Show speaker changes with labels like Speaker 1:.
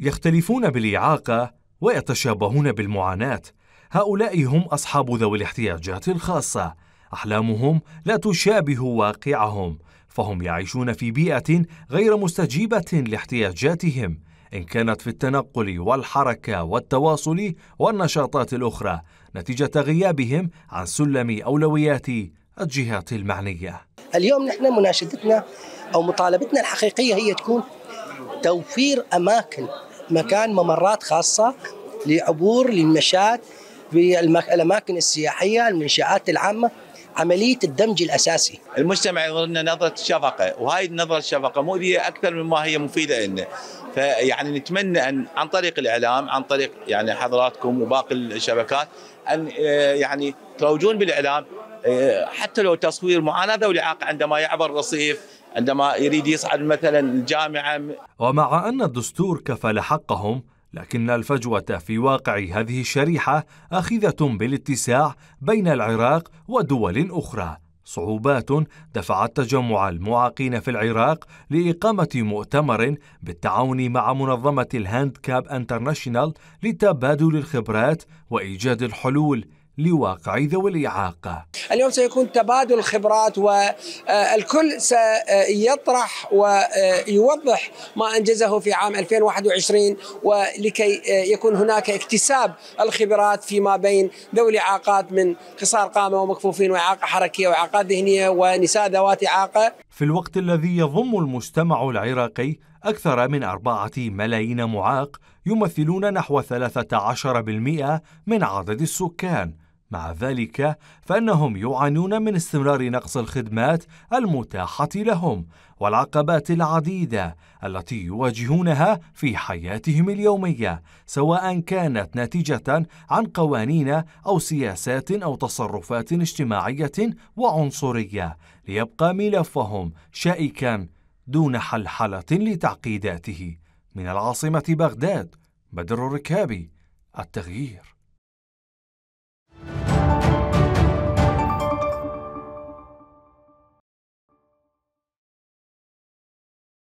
Speaker 1: يختلفون بالإعاقة ويتشابهون بالمعاناة هؤلاء هم أصحاب ذوي الاحتياجات الخاصة أحلامهم لا تشابه واقعهم فهم يعيشون في بيئة غير مستجيبة لاحتياجاتهم إن كانت في التنقل والحركة والتواصل والنشاطات الأخرى نتيجة غيابهم عن سلم أولويات الجهات المعنية
Speaker 2: اليوم نحن مناشدتنا أو مطالبتنا الحقيقية هي تكون توفير أماكن مكان ممرات خاصة لعبور للمشاة في الأماكن السياحية المنشآت العامة
Speaker 3: عملية الدمج الأساسي المجتمع ينظر لنا نظرة شفقة وهاي النظرة الشفقة مؤذية أكثر مما هي مفيدة لنا فيعني نتمنى أن عن طريق الإعلام عن طريق يعني حضراتكم وباقي الشبكات أن آه، يعني تروجون بالإعلام آه، حتى لو تصوير معاناة ذوي عندما يعبر رصيف عندما يريد يصعد مثلا الجامعة
Speaker 1: ومع أن الدستور كفل حقهم لكن الفجوة في واقع هذه الشريحة آخذة بالاتساع بين العراق ودول أخرى صعوبات دفعت تجمع المعاقين في العراق لإقامة مؤتمر بالتعاون مع منظمة الهاند كاب انترناشنال لتبادل الخبرات وإيجاد الحلول لواقع ذوي الإعاقة
Speaker 4: اليوم سيكون تبادل خبرات والكل سيطرح ويوضح ما أنجزه في عام 2021 ولكي يكون هناك اكتساب الخبرات فيما بين ذوي الإعاقات من قصار قامة ومكفوفين وإعاقة حركية وإعاقات ذهنية ونساء ذوات إعاقة
Speaker 1: في الوقت الذي يضم المجتمع العراقي أكثر من أربعة ملايين معاق يمثلون نحو 13% من عدد السكان مع ذلك فانهم يعانون من استمرار نقص الخدمات المتاحه لهم والعقبات العديده التي يواجهونها في حياتهم اليوميه سواء كانت ناتجه عن قوانين او سياسات او تصرفات اجتماعيه وعنصريه ليبقى ملفهم شائكا دون حلحله لتعقيداته من العاصمه بغداد بدر الركابي التغيير